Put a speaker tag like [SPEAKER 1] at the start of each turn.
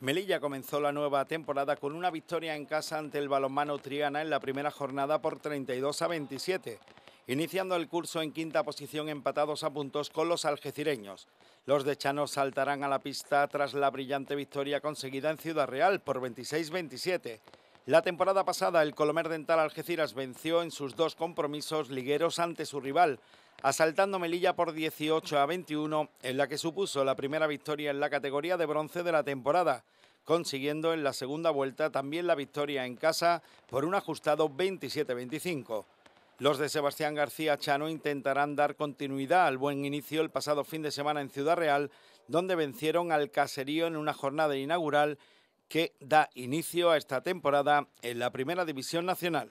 [SPEAKER 1] Melilla comenzó la nueva temporada con una victoria en casa ante el balonmano Triana en la primera jornada por 32 a 27, iniciando el curso en quinta posición empatados a puntos con los algecireños. Los de dechanos saltarán a la pista tras la brillante victoria conseguida en Ciudad Real por 26-27 la temporada pasada, el Colomer Dental Algeciras venció en sus dos compromisos ligueros ante su rival, asaltando Melilla por 18 a 21, en la que supuso la primera victoria en la categoría de bronce de la temporada, consiguiendo en la segunda vuelta también la victoria en casa por un ajustado 27-25. Los de Sebastián García Chano intentarán dar continuidad al buen inicio el pasado fin de semana en Ciudad Real, donde vencieron al caserío en una jornada inaugural que da inicio a esta temporada en la Primera División Nacional.